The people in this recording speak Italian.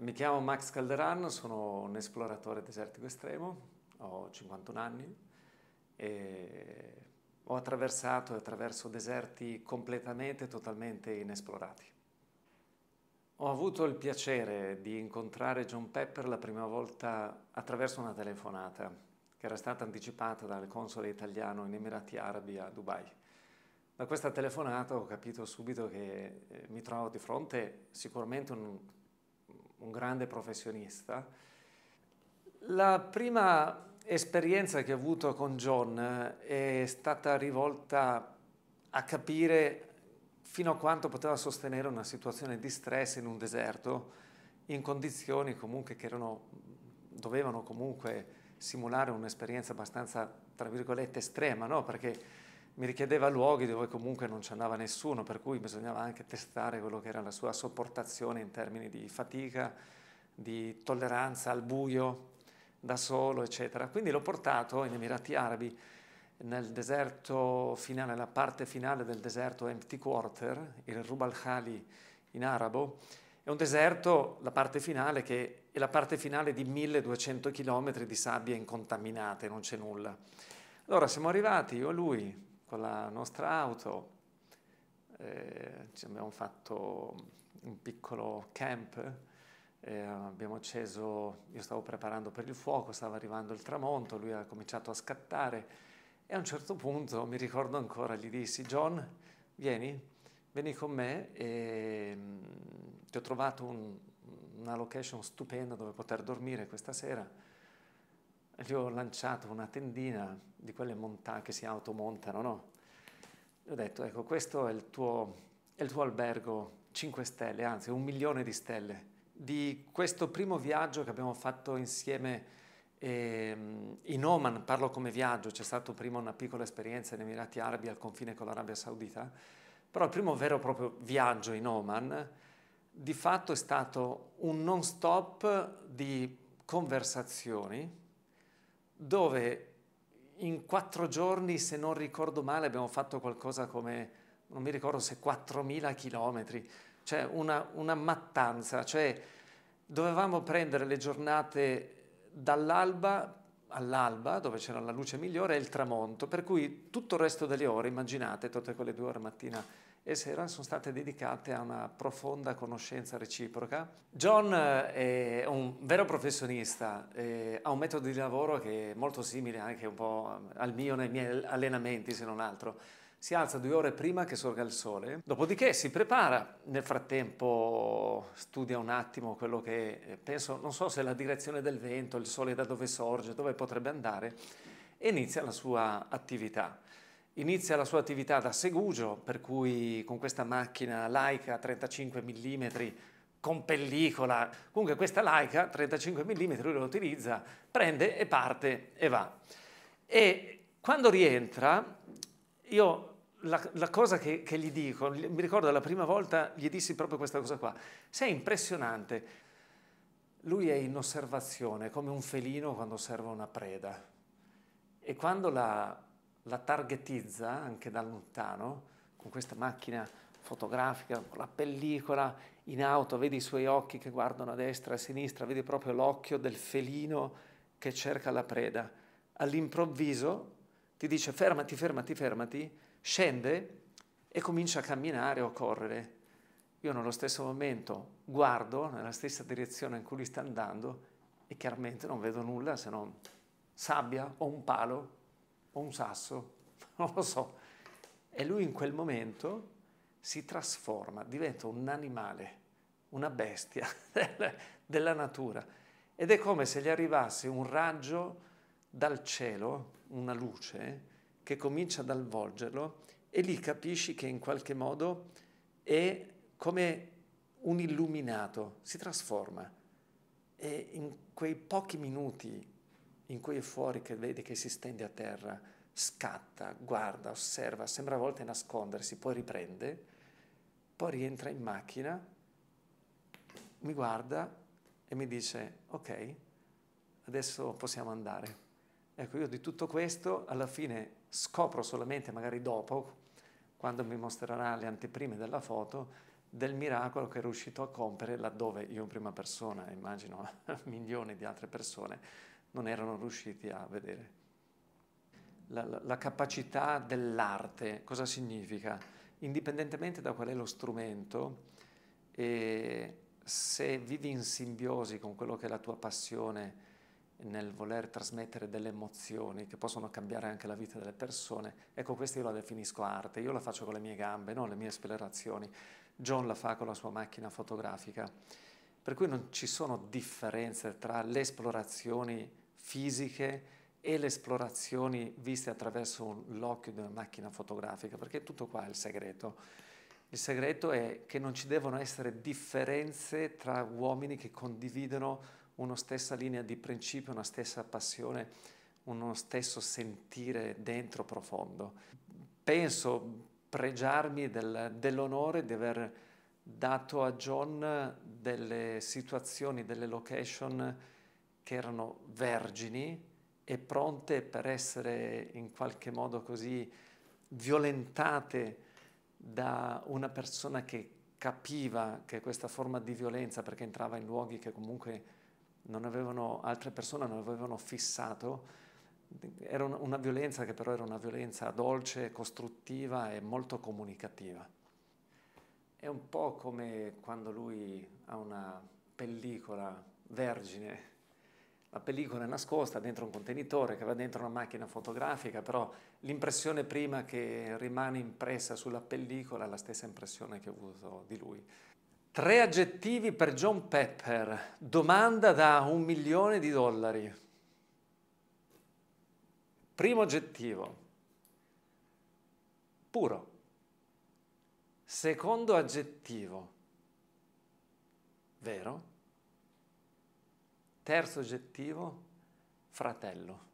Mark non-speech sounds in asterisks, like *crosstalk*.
Mi chiamo Max Calderan, sono un esploratore desertico estremo, ho 51 anni e ho attraversato e attraverso deserti completamente e totalmente inesplorati. Ho avuto il piacere di incontrare John Pepper la prima volta attraverso una telefonata che era stata anticipata dal console italiano in Emirati Arabi a Dubai. Da questa telefonata ho capito subito che eh, mi trovavo di fronte sicuramente un un grande professionista. La prima esperienza che ho avuto con John eh, è stata rivolta a capire fino a quanto poteva sostenere una situazione di stress in un deserto, in condizioni comunque che erano, dovevano comunque simulare un'esperienza abbastanza, tra virgolette, estrema, no? perché mi richiedeva luoghi dove comunque non ci andava nessuno, per cui bisognava anche testare quello che era la sua sopportazione in termini di fatica, di tolleranza al buio, da solo, eccetera. Quindi l'ho portato in Emirati Arabi, nel deserto finale, la parte finale del deserto Empty Quarter, il Rub al-Khali in arabo, è un deserto, la parte finale, che è la parte finale di 1200 km di sabbia incontaminate, non c'è nulla. Allora siamo arrivati, io e lui, con la nostra auto, eh, abbiamo fatto un piccolo camp, eh, abbiamo acceso, io stavo preparando per il fuoco, stava arrivando il tramonto, lui ha cominciato a scattare e a un certo punto, mi ricordo ancora, gli dissi John, vieni, vieni con me e mm, ti ho trovato un, una location stupenda dove poter dormire questa sera gli ho lanciato una tendina di quelle montagne che si automontano, no? Gli ho detto, ecco, questo è il tuo, è il tuo albergo 5 stelle, anzi un milione di stelle, di questo primo viaggio che abbiamo fatto insieme eh, in Oman, parlo come viaggio, c'è stata prima una piccola esperienza in Emirati Arabi al confine con l'Arabia Saudita, però il primo vero e proprio viaggio in Oman di fatto è stato un non stop di conversazioni dove in quattro giorni, se non ricordo male, abbiamo fatto qualcosa come, non mi ricordo se 4.000 chilometri, cioè una, una mattanza, cioè dovevamo prendere le giornate dall'alba all'alba, dove c'era la luce migliore, e il tramonto, per cui tutto il resto delle ore, immaginate, tutte quelle due ore mattina e esse sono state dedicate a una profonda conoscenza reciproca. John eh, è un vero professionista, eh, ha un metodo di lavoro che è molto simile anche un po' al mio nei miei allenamenti se non altro. Si alza due ore prima che sorga il sole, dopodiché si prepara, nel frattempo studia un attimo quello che eh, penso, non so se la direzione del vento, il sole da dove sorge, dove potrebbe andare, e inizia la sua attività. Inizia la sua attività da Segugio, per cui con questa macchina Leica 35 mm con pellicola, comunque questa Leica 35 mm lui la utilizza, prende e parte e va. E quando rientra, io la, la cosa che, che gli dico, mi ricordo la prima volta gli dissi proprio questa cosa qua, sei impressionante, lui è in osservazione, come un felino quando osserva una preda. E quando la la targetizza anche da lontano con questa macchina fotografica, con la pellicola in auto, vedi i suoi occhi che guardano a destra e a sinistra, vedi proprio l'occhio del felino che cerca la preda. All'improvviso ti dice fermati, fermati, fermati, scende e comincia a camminare o a correre. Io nello stesso momento guardo nella stessa direzione in cui lui sta andando e chiaramente non vedo nulla se non sabbia o un palo o un sasso, *laughs* non lo so. E lui in quel momento si trasforma, diventa un animale, una bestia *laughs* della natura. Ed è come se gli arrivasse un raggio dal cielo, una luce, che comincia ad avvolgerlo e lì capisci che in qualche modo è come un illuminato, si trasforma. E in quei pochi minuti in cui è fuori che vede che si stende a terra, scatta, guarda, osserva, sembra a volte nascondersi, poi riprende, poi rientra in macchina, mi guarda e mi dice ok, adesso possiamo andare. Ecco, io di tutto questo alla fine scopro solamente, magari dopo, quando mi mostrerà le anteprime della foto, del miracolo che è riuscito a compiere laddove io in prima persona, immagino *laughs* milioni di altre persone, non erano riusciti a vedere. La, la, la capacità dell'arte, cosa significa? Indipendentemente da qual è lo strumento, e se vivi in simbiosi con quello che è la tua passione nel voler trasmettere delle emozioni che possono cambiare anche la vita delle persone, ecco questa io la definisco arte, io la faccio con le mie gambe, non le mie esplorazioni, John la fa con la sua macchina fotografica, per cui non ci sono differenze tra le esplorazioni fisiche e le esplorazioni viste attraverso l'occhio di una macchina fotografica, perché tutto qua è il segreto. Il segreto è che non ci devono essere differenze tra uomini che condividono una stessa linea di principio, una stessa passione, uno stesso sentire dentro profondo. Penso pregiarmi del, dell'onore di aver dato a John delle situazioni, delle location che erano vergini e pronte per essere in qualche modo così violentate da una persona che capiva che questa forma di violenza, perché entrava in luoghi che comunque non avevano, altre persone non avevano fissato, era una violenza che però era una violenza dolce, costruttiva e molto comunicativa. È un po' come quando lui ha una pellicola vergine la pellicola è nascosta dentro un contenitore che va dentro una macchina fotografica, però l'impressione prima che rimane impressa sulla pellicola è la stessa impressione che ho avuto di lui. Tre aggettivi per John Pepper, domanda da un milione di dollari. Primo aggettivo, puro. Secondo aggettivo, vero? Terzo oggettivo, fratello.